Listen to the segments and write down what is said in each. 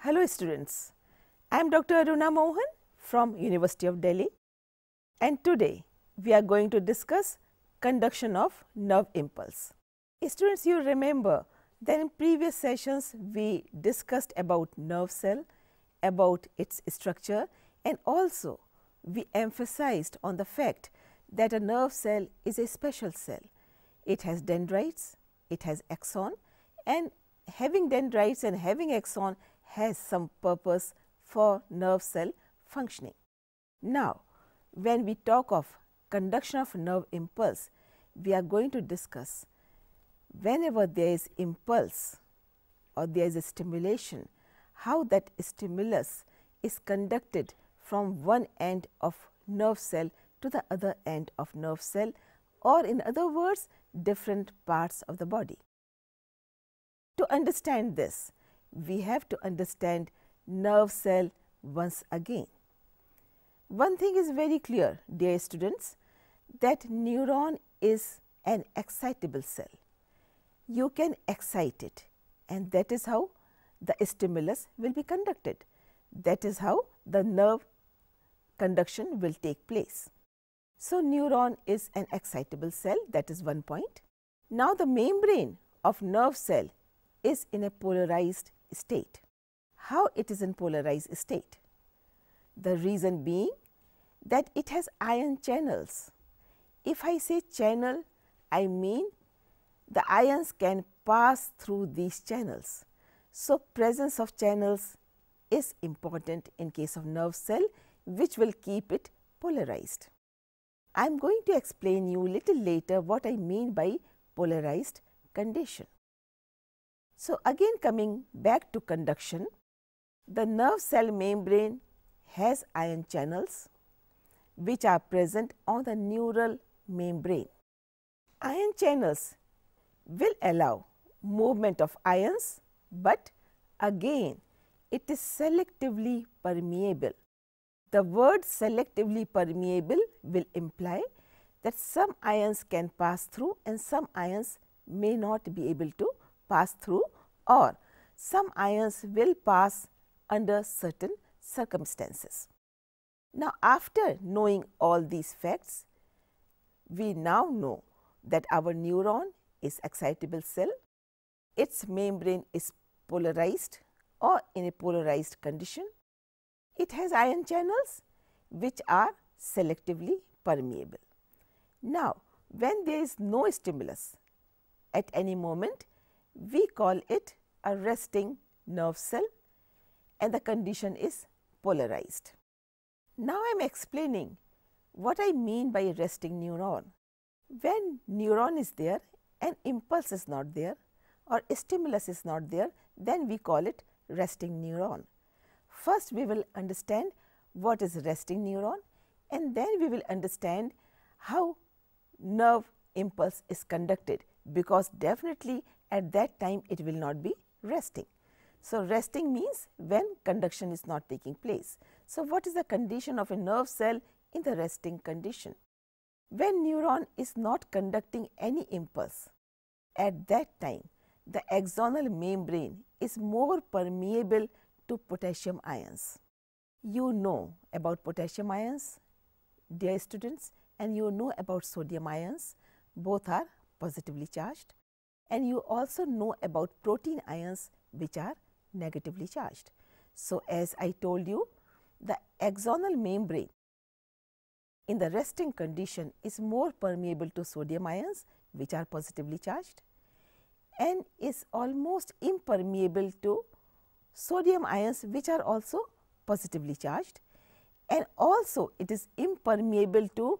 Hello students, I am Dr. Aruna Mohan from University of Delhi and today we are going to discuss conduction of nerve impulse. Students, you remember that in previous sessions we discussed about nerve cell, about its structure and also we emphasized on the fact that a nerve cell is a special cell. It has dendrites, it has axon and having dendrites and having axon has some purpose for nerve cell functioning. Now, when we talk of conduction of nerve impulse, we are going to discuss whenever there is impulse or there is a stimulation, how that stimulus is conducted from one end of nerve cell to the other end of nerve cell or in other words different parts of the body. To understand this, we have to understand nerve cell once again. One thing is very clear dear students that neuron is an excitable cell. You can excite it and that is how the stimulus will be conducted. That is how the nerve conduction will take place. So, neuron is an excitable cell that is one point. Now, the membrane of nerve cell is in a polarized state. How it is in polarized state? The reason being that it has ion channels. If I say channel, I mean the ions can pass through these channels. So, presence of channels is important in case of nerve cell which will keep it polarized. I am going to explain you little later what I mean by polarized condition. So, again coming back to conduction, the nerve cell membrane has ion channels which are present on the neural membrane. Ion channels will allow movement of ions, but again it is selectively permeable the word selectively permeable will imply that some ions can pass through and some ions may not be able to pass through or some ions will pass under certain circumstances. Now, after knowing all these facts, we now know that our neuron is excitable cell, its membrane is polarized or in a polarized condition it has ion channels which are selectively permeable. Now, when there is no stimulus at any moment, we call it a resting nerve cell and the condition is polarized. Now, I am explaining what I mean by resting neuron. When neuron is there and impulse is not there or stimulus is not there, then we call it resting neuron. First, we will understand what is resting neuron and then we will understand how nerve impulse is conducted because definitely at that time it will not be resting. So, resting means when conduction is not taking place. So, what is the condition of a nerve cell in the resting condition? When neuron is not conducting any impulse, at that time the axonal membrane is more permeable to potassium ions. You know about potassium ions, dear students, and you know about sodium ions, both are positively charged. And you also know about protein ions, which are negatively charged. So, as I told you, the axonal membrane in the resting condition is more permeable to sodium ions, which are positively charged, and is almost impermeable to sodium ions which are also positively charged and also it is impermeable to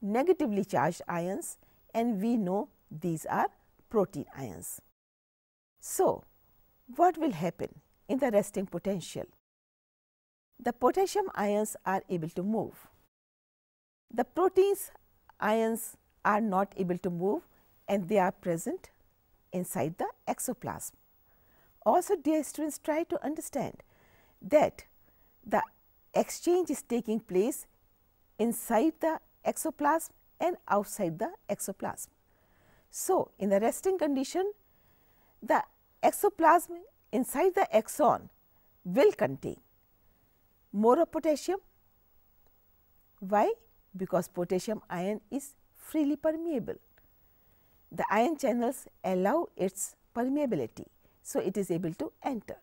negatively charged ions and we know these are protein ions. So, what will happen in the resting potential? The potassium ions are able to move. The proteins ions are not able to move and they are present inside the exoplasm. Also, dear students, try to understand that the exchange is taking place inside the exoplasm and outside the exoplasm. So, in the resting condition, the exoplasm inside the exon will contain more of potassium. Why? Because potassium ion is freely permeable. The ion channels allow its permeability. So, it is able to enter.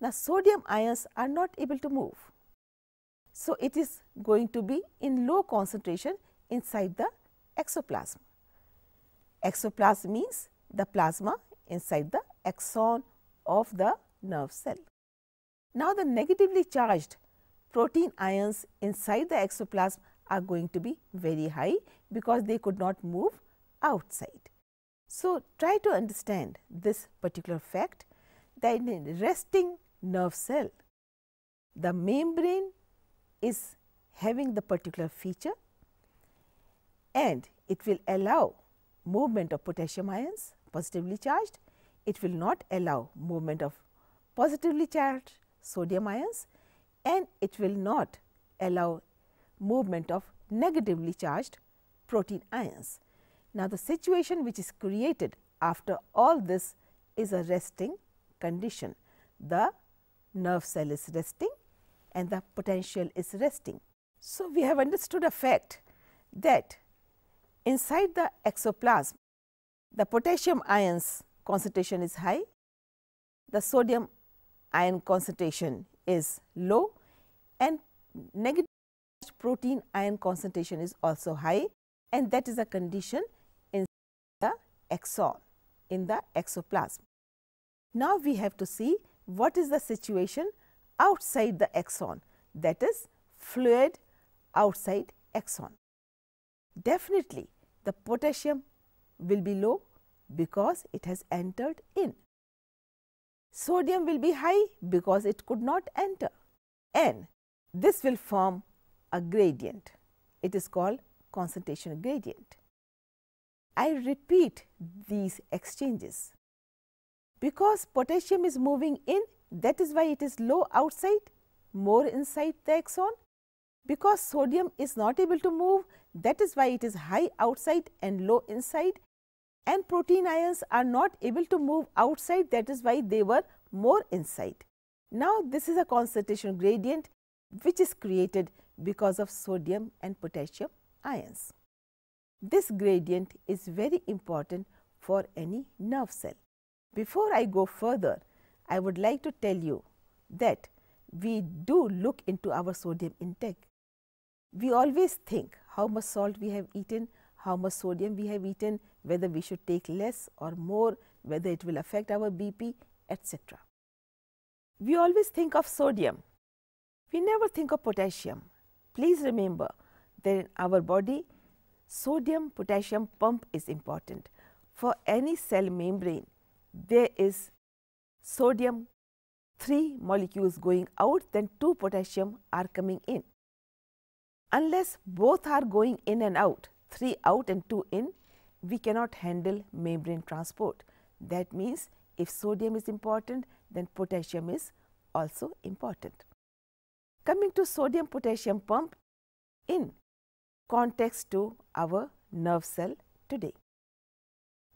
Now, sodium ions are not able to move. So, it is going to be in low concentration inside the exoplasm. Exoplasm means the plasma inside the axon of the nerve cell. Now, the negatively charged protein ions inside the exoplasm are going to be very high because they could not move outside. So, try to understand this particular fact that in a resting nerve cell, the membrane is having the particular feature and it will allow movement of potassium ions positively charged, it will not allow movement of positively charged sodium ions and it will not allow movement of negatively charged protein ions. Now, the situation which is created after all this is a resting condition. The nerve cell is resting and the potential is resting. So, we have understood a fact that inside the exoplasm, the potassium ions concentration is high, the sodium ion concentration is low and negative protein ion concentration is also high and that is a condition exon in the exoplasm. Now, we have to see what is the situation outside the exon that is fluid outside exon. Definitely, the potassium will be low because it has entered in. Sodium will be high because it could not enter and this will form a gradient. It is called concentration gradient. I repeat these exchanges. Because potassium is moving in, that is why it is low outside, more inside the axon. Because sodium is not able to move, that is why it is high outside and low inside. And protein ions are not able to move outside, that is why they were more inside. Now, this is a concentration gradient which is created because of sodium and potassium ions. This gradient is very important for any nerve cell. Before I go further, I would like to tell you that we do look into our sodium intake. We always think how much salt we have eaten, how much sodium we have eaten, whether we should take less or more, whether it will affect our BP, etc. We always think of sodium. We never think of potassium. Please remember that in our body, sodium potassium pump is important. For any cell membrane, there is sodium 3 molecules going out, then 2 potassium are coming in. Unless both are going in and out, 3 out and 2 in, we cannot handle membrane transport. That means, if sodium is important, then potassium is also important. Coming to sodium potassium pump, in context to our nerve cell today.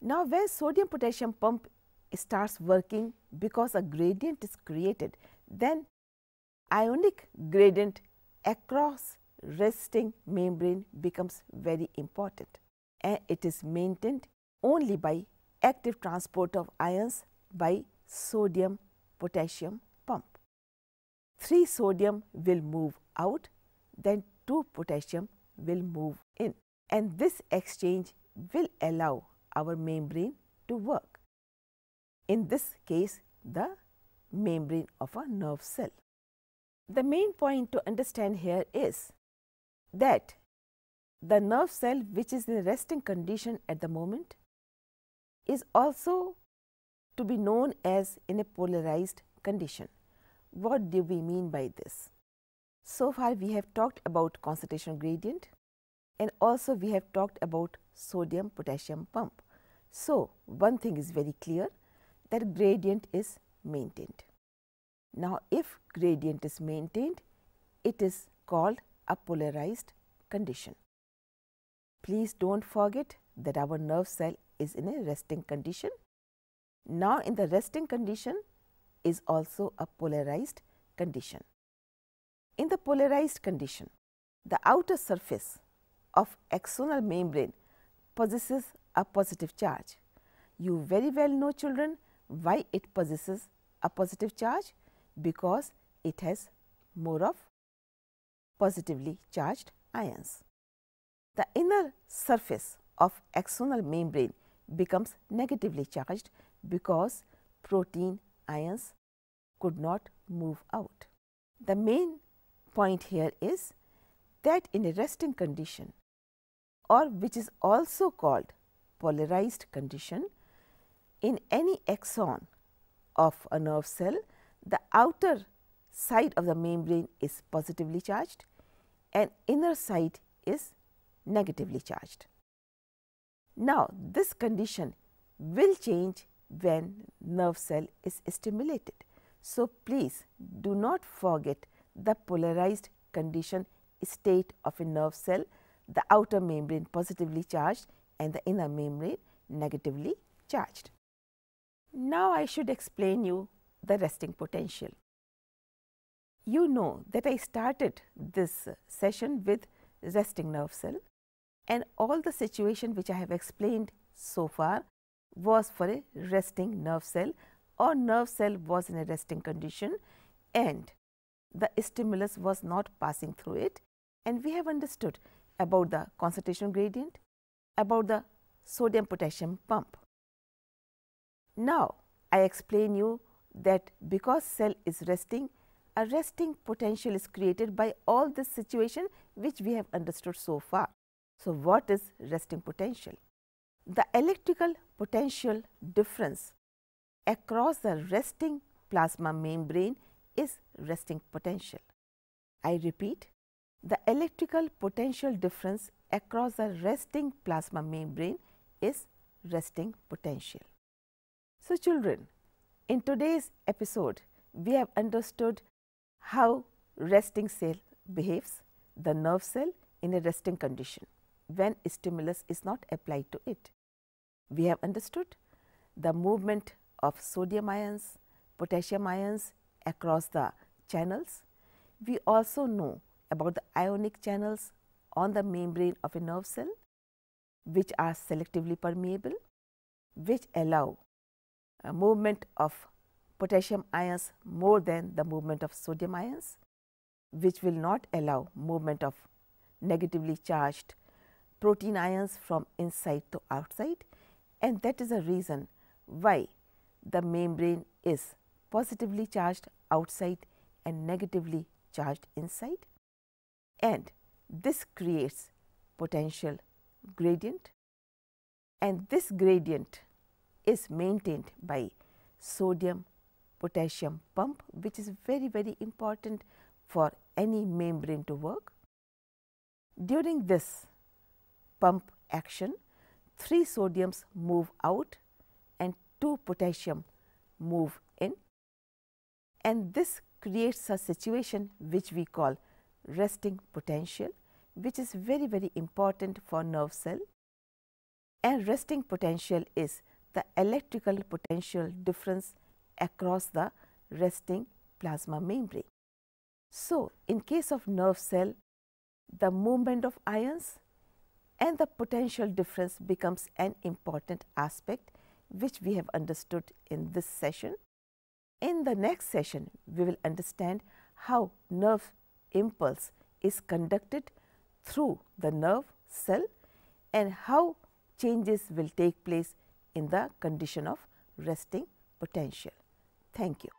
Now, when sodium potassium pump starts working because a gradient is created, then ionic gradient across resting membrane becomes very important and it is maintained only by active transport of ions by sodium potassium pump. 3 sodium will move out, then 2 potassium will move in and this exchange will allow our membrane to work. In this case, the membrane of a nerve cell. The main point to understand here is that the nerve cell which is in resting condition at the moment is also to be known as in a polarized condition. What do we mean by this? So far we have talked about concentration gradient and also we have talked about sodium potassium pump. So, one thing is very clear that gradient is maintained. Now, if gradient is maintained, it is called a polarized condition. Please do not forget that our nerve cell is in a resting condition. Now, in the resting condition is also a polarized condition. In the polarized condition, the outer surface of axonal membrane possesses a positive charge. You very well know children why it possesses a positive charge because it has more of positively charged ions. The inner surface of axonal membrane becomes negatively charged because protein ions could not move out. The main point here is that in a resting condition or which is also called polarized condition in any axon of a nerve cell the outer side of the membrane is positively charged and inner side is negatively charged. Now, this condition will change when nerve cell is stimulated. So, please do not forget the polarized condition state of a nerve cell, the outer membrane positively charged and the inner membrane negatively charged. Now, I should explain you the resting potential. You know that I started this session with resting nerve cell and all the situation which I have explained so far was for a resting nerve cell or nerve cell was in a resting condition and the stimulus was not passing through it and we have understood about the concentration gradient, about the sodium potassium pump. Now, I explain you that because cell is resting, a resting potential is created by all this situation which we have understood so far. So, what is resting potential? The electrical potential difference across the resting plasma membrane is resting potential. I repeat, the electrical potential difference across the resting plasma membrane is resting potential. So, children, in today's episode, we have understood how resting cell behaves, the nerve cell in a resting condition when stimulus is not applied to it. We have understood the movement of sodium ions, potassium ions across the channels. We also know about the ionic channels on the membrane of a nerve cell, which are selectively permeable, which allow uh, movement of potassium ions more than the movement of sodium ions, which will not allow movement of negatively charged protein ions from inside to outside and that is the reason why the membrane is positively charged outside and negatively charged inside and this creates potential gradient and this gradient is maintained by sodium potassium pump which is very very important for any membrane to work. During this pump action 3 sodiums move out and 2 potassium move and this creates a situation which we call resting potential which is very very important for nerve cell and resting potential is the electrical potential difference across the resting plasma membrane. So, in case of nerve cell the movement of ions and the potential difference becomes an important aspect which we have understood in this session. In the next session, we will understand how nerve impulse is conducted through the nerve cell and how changes will take place in the condition of resting potential. Thank you.